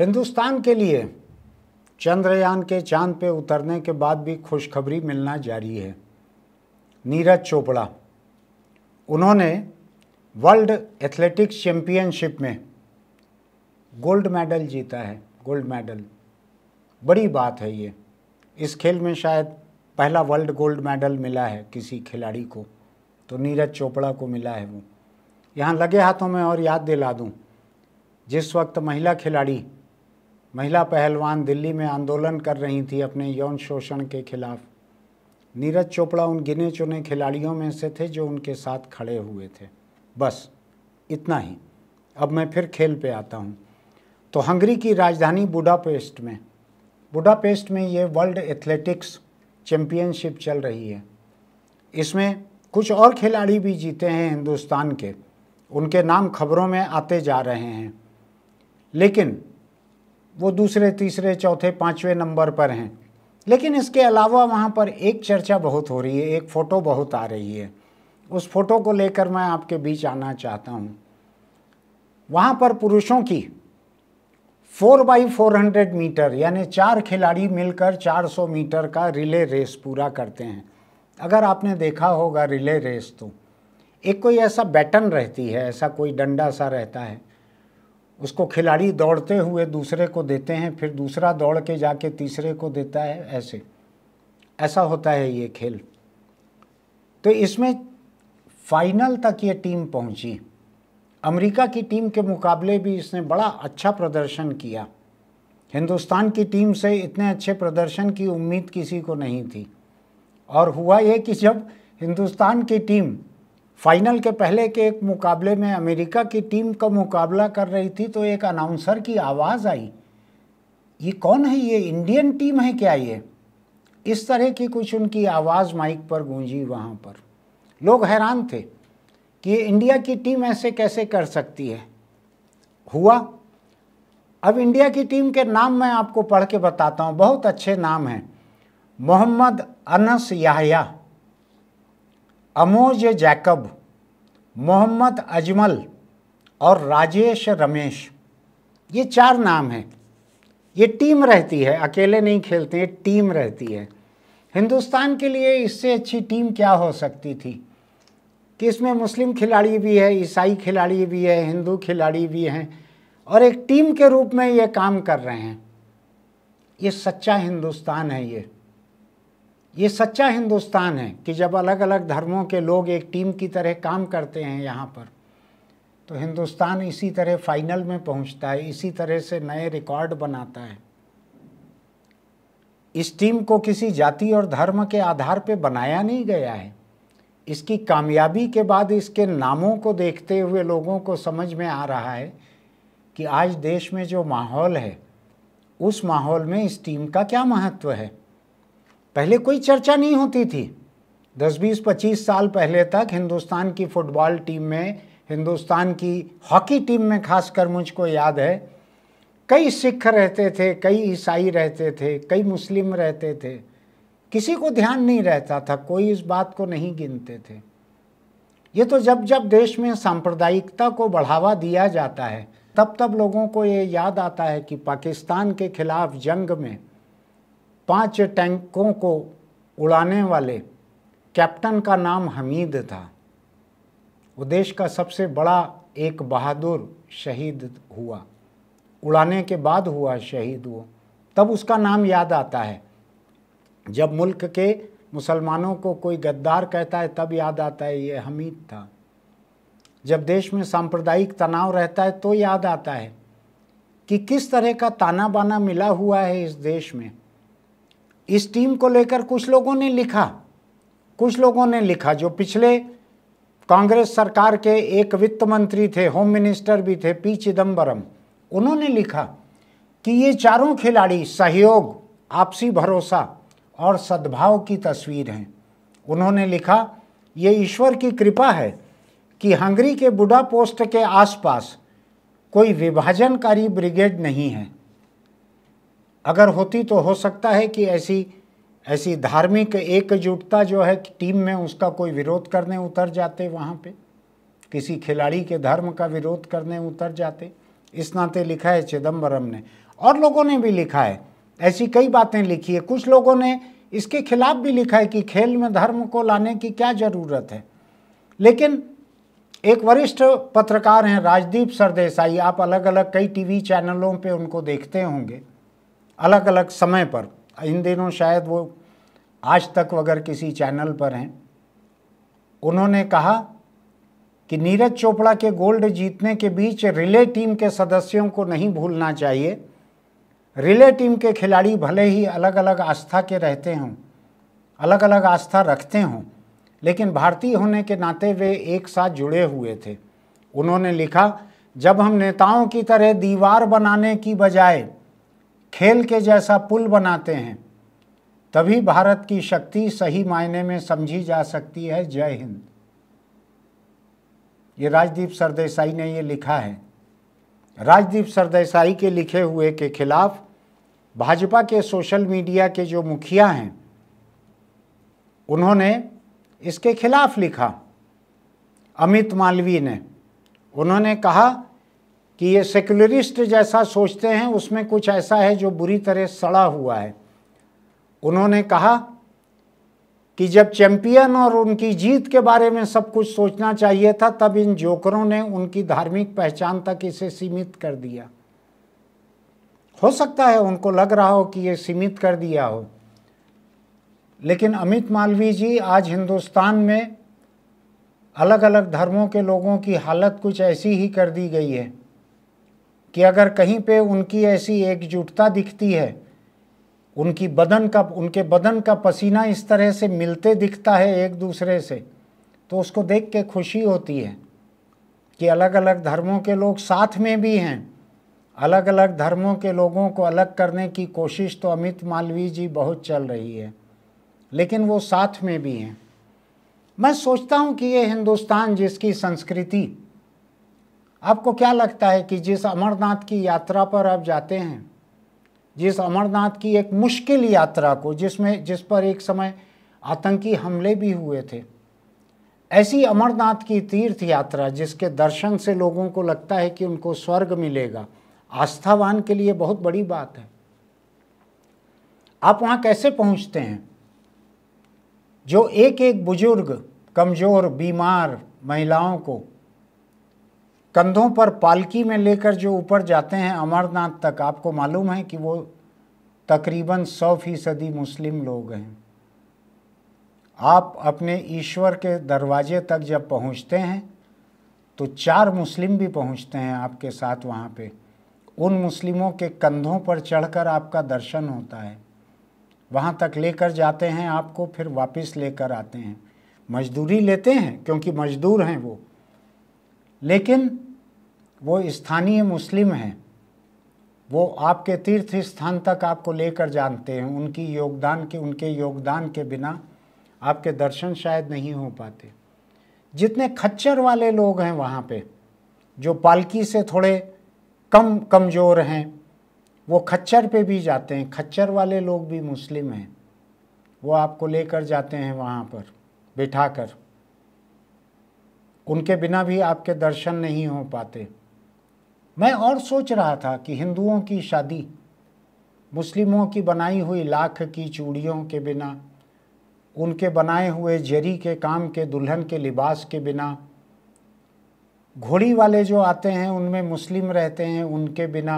हिंदुस्तान के लिए चंद्रयान के चांद पे उतरने के बाद भी खुशखबरी मिलना जारी है नीरज चोपड़ा उन्होंने वर्ल्ड एथलेटिक्स चैम्पियनशिप में गोल्ड मेडल जीता है गोल्ड मेडल बड़ी बात है ये इस खेल में शायद पहला वर्ल्ड गोल्ड मेडल मिला है किसी खिलाड़ी को तो नीरज चोपड़ा को मिला है वो यहाँ लगे हाथों में और याद दिला दूँ जिस वक्त महिला खिलाड़ी महिला पहलवान दिल्ली में आंदोलन कर रही थी अपने यौन शोषण के खिलाफ नीरज चोपड़ा उन गिने चुने खिलाड़ियों में से थे जो उनके साथ खड़े हुए थे बस इतना ही अब मैं फिर खेल पे आता हूँ तो हंगरी की राजधानी बुडापेस्ट में बुडापेस्ट में ये वर्ल्ड एथलेटिक्स चैम्पियनशिप चल रही है इसमें कुछ और खिलाड़ी भी जीते हैं हिंदुस्तान के उनके नाम खबरों में आते जा रहे हैं लेकिन वो दूसरे तीसरे चौथे पाँचवें नंबर पर हैं लेकिन इसके अलावा वहाँ पर एक चर्चा बहुत हो रही है एक फ़ोटो बहुत आ रही है उस फोटो को लेकर मैं आपके बीच आना चाहता हूँ वहाँ पर पुरुषों की four by four hundred metre यानी चार खिलाड़ी मिलकर चार सौ मीटर का रिले रेस पूरा करते हैं अगर आपने देखा होगा रिले रेस तो एक कोई ऐसा बैटन रहती है ऐसा कोई डंडा सा रहता है उसको खिलाड़ी दौड़ते हुए दूसरे को देते हैं फिर दूसरा दौड़ के जाके तीसरे को देता है ऐसे ऐसा होता है ये खेल तो इसमें फाइनल तक ये टीम पहुंची अमेरिका की टीम के मुकाबले भी इसने बड़ा अच्छा प्रदर्शन किया हिंदुस्तान की टीम से इतने अच्छे प्रदर्शन की उम्मीद किसी को नहीं थी और हुआ ये कि जब हिंदुस्तान की टीम फाइनल के पहले के एक मुकाबले में अमेरिका की टीम का मुकाबला कर रही थी तो एक अनाउंसर की आवाज़ आई ये कौन है ये इंडियन टीम है क्या ये इस तरह की कुछ उनकी आवाज़ माइक पर गूंजी वहाँ पर लोग हैरान थे कि इंडिया की टीम ऐसे कैसे कर सकती है हुआ अब इंडिया की टीम के नाम मैं आपको पढ़ के बताता हूँ बहुत अच्छे नाम हैं मोहम्मद अनस याहिया अमोज जैकब मोहम्मद अजमल और राजेश रमेश ये चार नाम हैं ये टीम रहती है अकेले नहीं खेलते हैं टीम रहती है हिंदुस्तान के लिए इससे अच्छी टीम क्या हो सकती थी कि इसमें मुस्लिम खिलाड़ी भी है ईसाई खिलाड़ी भी है हिंदू खिलाड़ी भी हैं और एक टीम के रूप में ये काम कर रहे हैं ये सच्चा हिंदुस्तान है ये ये सच्चा हिंदुस्तान है कि जब अलग अलग धर्मों के लोग एक टीम की तरह काम करते हैं यहाँ पर तो हिंदुस्तान इसी तरह फाइनल में पहुँचता है इसी तरह से नए रिकॉर्ड बनाता है इस टीम को किसी जाति और धर्म के आधार पर बनाया नहीं गया है इसकी कामयाबी के बाद इसके नामों को देखते हुए लोगों को समझ में आ रहा है कि आज देश में जो माहौल है उस माहौल में इस टीम का क्या महत्व है पहले कोई चर्चा नहीं होती थी 10, 20, 25 साल पहले तक हिंदुस्तान की फुटबॉल टीम में हिंदुस्तान की हॉकी टीम में खासकर मुझको याद है कई सिख रहते थे कई ईसाई रहते थे कई मुस्लिम रहते थे किसी को ध्यान नहीं रहता था कोई इस बात को नहीं गिनते थे ये तो जब जब देश में सांप्रदायिकता को बढ़ावा दिया जाता है तब तब लोगों को ये याद आता है कि पाकिस्तान के खिलाफ जंग में पांच टैंकों को उड़ाने वाले कैप्टन का नाम हमीद था वो देश का सबसे बड़ा एक बहादुर शहीद हुआ उड़ाने के बाद हुआ शहीद वो तब उसका नाम याद आता है जब मुल्क के मुसलमानों को कोई गद्दार कहता है तब याद आता है ये हमीद था जब देश में सांप्रदायिक तनाव रहता है तो याद आता है कि किस तरह का ताना बाना मिला हुआ है इस देश में इस टीम को लेकर कुछ लोगों ने लिखा कुछ लोगों ने लिखा जो पिछले कांग्रेस सरकार के एक वित्त मंत्री थे होम मिनिस्टर भी थे पी चिदम्बरम उन्होंने लिखा कि ये चारों खिलाड़ी सहयोग आपसी भरोसा और सद्भाव की तस्वीर हैं उन्होंने लिखा ये ईश्वर की कृपा है कि हंगरी के बुडापोस्ट पोस्ट के आसपास कोई विभाजनकारी ब्रिगेड नहीं है अगर होती तो हो सकता है कि ऐसी ऐसी धार्मिक एकजुटता जो है कि टीम में उसका कोई विरोध करने उतर जाते वहाँ पे किसी खिलाड़ी के धर्म का विरोध करने उतर जाते इस नाते लिखा है चिदम्बरम ने और लोगों ने भी लिखा है ऐसी कई बातें लिखी है कुछ लोगों ने इसके खिलाफ भी लिखा है कि खेल में धर्म को लाने की क्या ज़रूरत है लेकिन एक वरिष्ठ पत्रकार हैं राजदीप सरदेसाई आप अलग अलग कई टीवी चैनलों पे उनको देखते होंगे अलग अलग समय पर इन दिनों शायद वो आज तक वगैरह किसी चैनल पर हैं उन्होंने कहा कि नीरज चोपड़ा के गोल्ड जीतने के बीच रिले टीम के सदस्यों को नहीं भूलना चाहिए रिले टीम के खिलाड़ी भले ही अलग अलग आस्था के रहते हों अलग अलग आस्था रखते हों लेकिन भारतीय होने के नाते वे एक साथ जुड़े हुए थे उन्होंने लिखा जब हम नेताओं की तरह दीवार बनाने की बजाय खेल के जैसा पुल बनाते हैं तभी भारत की शक्ति सही मायने में समझी जा सकती है जय हिंद ये राजदीप सरदेसाई ने ये लिखा है राजदीप सरदेसाई के लिखे हुए के खिलाफ भाजपा के सोशल मीडिया के जो मुखिया हैं उन्होंने इसके खिलाफ लिखा अमित मालवी ने उन्होंने कहा कि ये सेकुलरिस्ट जैसा सोचते हैं उसमें कुछ ऐसा है जो बुरी तरह सड़ा हुआ है उन्होंने कहा कि जब चैंपियन और उनकी जीत के बारे में सब कुछ सोचना चाहिए था तब इन जोकरों ने उनकी धार्मिक पहचान तक इसे सीमित कर दिया हो सकता है उनको लग रहा हो कि ये सीमित कर दिया हो लेकिन अमित मालवी जी आज हिंदुस्तान में अलग अलग धर्मों के लोगों की हालत कुछ ऐसी ही कर दी गई है कि अगर कहीं पे उनकी ऐसी एकजुटता दिखती है उनकी बदन का उनके बदन का पसीना इस तरह से मिलते दिखता है एक दूसरे से तो उसको देख के खुशी होती है कि अलग अलग धर्मों के लोग साथ में भी हैं अलग अलग धर्मों के लोगों को अलग करने की कोशिश तो अमित मालवीय जी बहुत चल रही है लेकिन वो साथ में भी हैं मैं सोचता हूँ कि ये हिंदुस्तान जिसकी संस्कृति आपको क्या लगता है कि जिस अमरनाथ की यात्रा पर आप जाते हैं जिस अमरनाथ की एक मुश्किल यात्रा को जिसमें जिस पर एक समय आतंकी हमले भी हुए थे ऐसी अमरनाथ की तीर्थ यात्रा जिसके दर्शन से लोगों को लगता है कि उनको स्वर्ग मिलेगा आस्थावान के लिए बहुत बड़ी बात है आप वहाँ कैसे पहुँचते हैं जो एक एक बुजुर्ग कमज़ोर बीमार महिलाओं को कंधों पर पालकी में लेकर जो ऊपर जाते हैं अमरनाथ तक आपको मालूम है कि वो तकरीबन सौ फीसदी मुस्लिम लोग हैं आप अपने ईश्वर के दरवाजे तक जब पहुंचते हैं तो चार मुस्लिम भी पहुंचते हैं आपके साथ वहाँ पे उन मुस्लिमों के कंधों पर चढ़कर आपका दर्शन होता है वहाँ तक लेकर जाते हैं आपको फिर वापस लेकर आते हैं मजदूरी लेते हैं क्योंकि मजदूर हैं वो लेकिन वो स्थानीय मुस्लिम हैं वो आपके तीर्थ स्थान तक आपको लेकर जानते हैं उनकी योगदान के उनके योगदान के बिना आपके दर्शन शायद नहीं हो पाते जितने खच्चर वाले लोग हैं वहाँ पे जो पालकी से थोड़े कम कमज़ोर हैं वो खच्चर पे भी जाते हैं खच्चर वाले लोग भी मुस्लिम हैं वो आपको लेकर जाते हैं वहाँ पर बिठा कर उनके बिना भी आपके दर्शन नहीं हो पाते मैं और सोच रहा था कि हिंदुओं की शादी मुस्लिमों की बनाई हुई लाख की चूड़ियों के बिना उनके बनाए हुए जरी के काम के दुल्हन के लिबास के बिना घोड़ी वाले जो आते हैं उनमें मुस्लिम रहते हैं उनके बिना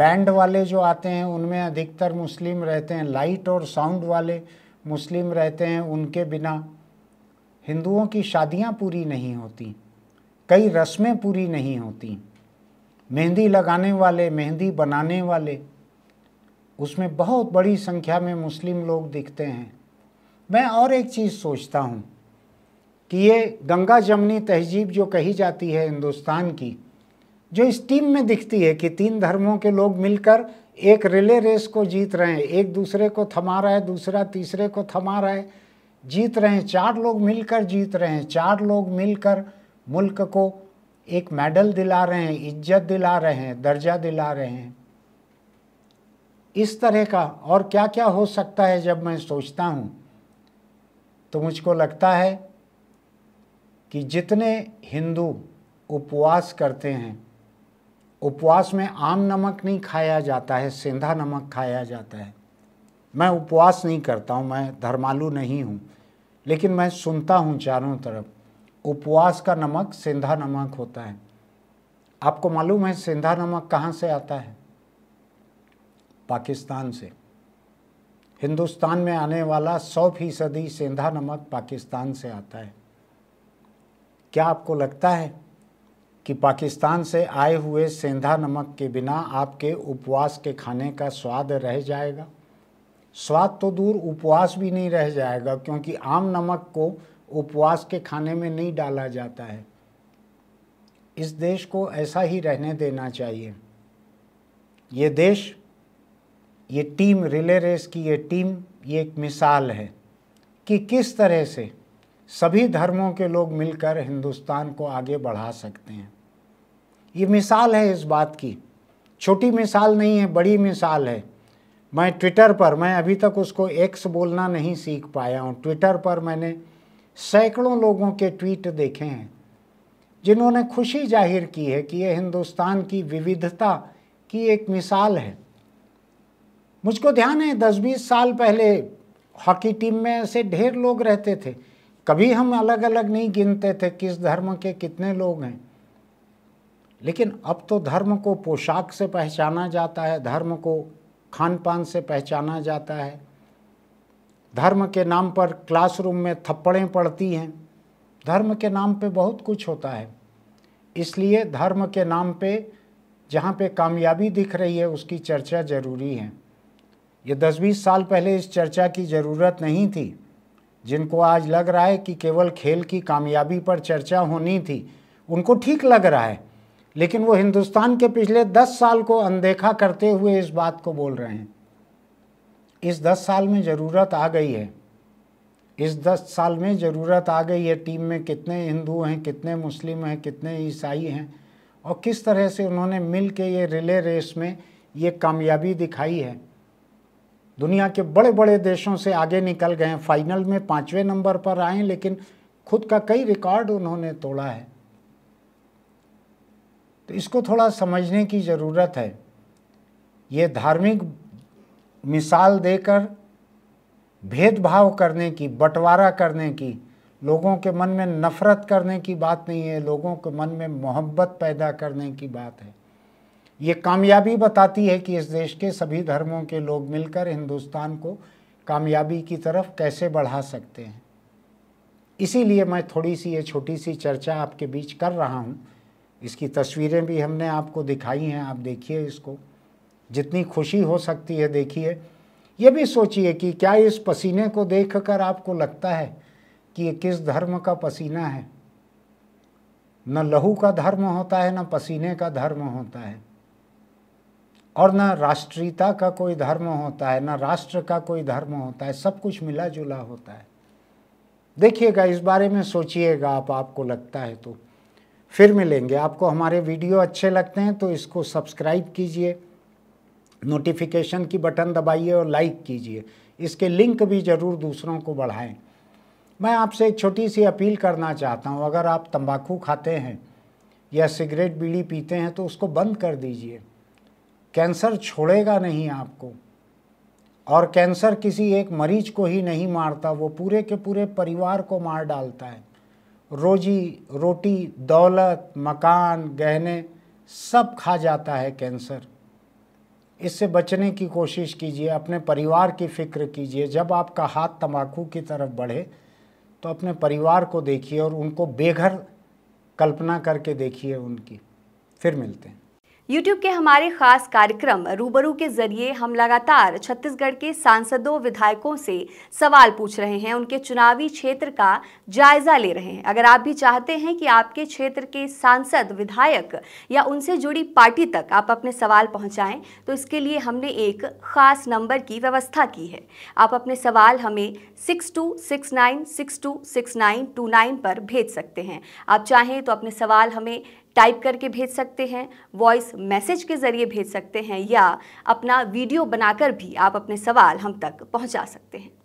बैंड वाले जो आते हैं उनमें अधिकतर मुस्लिम रहते हैं लाइट और साउंड वाले मुस्लिम रहते हैं उनके बिना हिंदुओं की शादियां पूरी नहीं होती कई रस्में पूरी नहीं होती मेहंदी लगाने वाले मेहंदी बनाने वाले उसमें बहुत बड़ी संख्या में मुस्लिम लोग दिखते हैं मैं और एक चीज़ सोचता हूँ कि ये गंगा जमनी तहजीब जो कही जाती है हिंदुस्तान की जो इस टीम में दिखती है कि तीन धर्मों के लोग मिलकर एक रिले रेस को जीत रहे हैं एक दूसरे को थमा रहा है दूसरा तीसरे को थमा रहा है जीत रहे हैं चार लोग मिलकर जीत रहे हैं चार लोग मिलकर मुल्क को एक मेडल दिला रहे हैं इज्जत दिला रहे हैं दर्जा दिला रहे हैं इस तरह का और क्या क्या हो सकता है जब मैं सोचता हूँ तो मुझको लगता है कि जितने हिंदू उपवास करते हैं उपवास में आम नमक नहीं खाया जाता है सेंधा नमक खाया जाता है मैं उपवास नहीं करता हूँ मैं धर्मालु नहीं हूँ लेकिन मैं सुनता हूँ चारों तरफ उपवास का नमक सेंधा नमक होता है आपको मालूम है सेंधा नमक कहाँ से आता है पाकिस्तान से हिंदुस्तान में आने वाला सौ फीसदी सेंधा नमक पाकिस्तान से आता है क्या आपको लगता है कि पाकिस्तान से आए हुए सेंधा नमक के बिना आपके उपवास के खाने का स्वाद रह जाएगा स्वाद तो दूर उपवास भी नहीं रह जाएगा क्योंकि आम नमक को उपवास के खाने में नहीं डाला जाता है इस देश को ऐसा ही रहने देना चाहिए ये देश ये टीम रिले रेस की ये टीम ये एक मिसाल है कि किस तरह से सभी धर्मों के लोग मिलकर हिंदुस्तान को आगे बढ़ा सकते हैं ये मिसाल है इस बात की छोटी मिसाल नहीं है बड़ी मिसाल है मैं ट्विटर पर मैं अभी तक उसको एक्स बोलना नहीं सीख पाया हूँ ट्विटर पर मैंने सैकड़ों लोगों के ट्वीट देखे हैं जिन्होंने खुशी जाहिर की है कि यह हिंदुस्तान की विविधता की एक मिसाल है मुझको ध्यान है दस बीस साल पहले हॉकी टीम में ऐसे ढेर लोग रहते थे कभी हम अलग अलग नहीं गिनते थे किस धर्म के कितने लोग हैं लेकिन अब तो धर्म को पोशाक से पहचाना जाता है धर्म को खान पान से पहचाना जाता है धर्म के नाम पर क्लासरूम में थप्पड़ें पड़ती हैं धर्म के नाम पे बहुत कुछ होता है इसलिए धर्म के नाम पे जहाँ पे कामयाबी दिख रही है उसकी चर्चा ज़रूरी है ये दस बीस साल पहले इस चर्चा की ज़रूरत नहीं थी जिनको आज लग रहा है कि केवल खेल की कामयाबी पर चर्चा होनी थी उनको ठीक लग रहा है लेकिन वो हिंदुस्तान के पिछले दस साल को अनदेखा करते हुए इस बात को बोल रहे हैं इस दस साल में ज़रूरत आ गई है इस दस साल में ज़रूरत आ गई है टीम में कितने हिंदू हैं कितने मुस्लिम हैं कितने ईसाई हैं और किस तरह से उन्होंने मिल के ये रिले रेस में ये कामयाबी दिखाई है दुनिया के बड़े बड़े देशों से आगे निकल गए फाइनल में पाँचवें नंबर पर आए लेकिन खुद का कई रिकॉर्ड उन्होंने तोड़ा है तो इसको थोड़ा समझने की ज़रूरत है ये धार्मिक मिसाल देकर भेदभाव करने की बंटवारा करने की लोगों के मन में नफ़रत करने की बात नहीं है लोगों के मन में मोहब्बत पैदा करने की बात है ये कामयाबी बताती है कि इस देश के सभी धर्मों के लोग मिलकर हिंदुस्तान को कामयाबी की तरफ कैसे बढ़ा सकते हैं इसीलिए मैं थोड़ी सी ये छोटी सी चर्चा आपके बीच कर रहा हूँ इसकी तस्वीरें भी हमने आपको दिखाई हैं आप देखिए इसको जितनी खुशी हो सकती है देखिए ये भी सोचिए कि क्या इस पसीने को देखकर आपको लगता है कि ये किस धर्म का पसीना है न लहू का धर्म होता है न पसीने का धर्म होता है और न राष्ट्रीयता का कोई धर्म होता है न राष्ट्र का कोई धर्म होता है सब कुछ मिला जुला होता है देखिएगा इस बारे में सोचिएगा आप आपको लगता है तो फिर मिलेंगे आपको हमारे वीडियो अच्छे लगते हैं तो इसको सब्सक्राइब कीजिए नोटिफिकेशन की बटन दबाइए और लाइक कीजिए इसके लिंक भी ज़रूर दूसरों को बढ़ाएं मैं आपसे एक छोटी सी अपील करना चाहता हूं अगर आप तंबाकू खाते हैं या सिगरेट बीड़ी पीते हैं तो उसको बंद कर दीजिए कैंसर छोड़ेगा नहीं आपको और कैंसर किसी एक मरीज को ही नहीं मारता वो पूरे के पूरे परिवार को मार डालता है रोजी रोटी दौलत मकान गहने सब खा जाता है कैंसर इससे बचने की कोशिश कीजिए अपने परिवार की फ़िक्र कीजिए जब आपका हाथ तंबाकू की तरफ बढ़े तो अपने परिवार को देखिए और उनको बेघर कल्पना करके देखिए उनकी फिर मिलते हैं YouTube के हमारे खास कार्यक्रम रूबरू के जरिए हम लगातार छत्तीसगढ़ के सांसदों विधायकों से सवाल पूछ रहे हैं उनके चुनावी क्षेत्र का जायजा ले रहे हैं अगर आप भी चाहते हैं कि आपके क्षेत्र के सांसद विधायक या उनसे जुड़ी पार्टी तक आप अपने सवाल पहुंचाएं तो इसके लिए हमने एक खास नंबर की व्यवस्था की है आप अपने सवाल हमें six two six nine six two six nine two nine पर भेज सकते हैं आप चाहें तो अपने सवाल हमें टाइप करके भेज सकते हैं वॉइस मैसेज के ज़रिए भेज सकते हैं या अपना वीडियो बनाकर भी आप अपने सवाल हम तक पहुंचा सकते हैं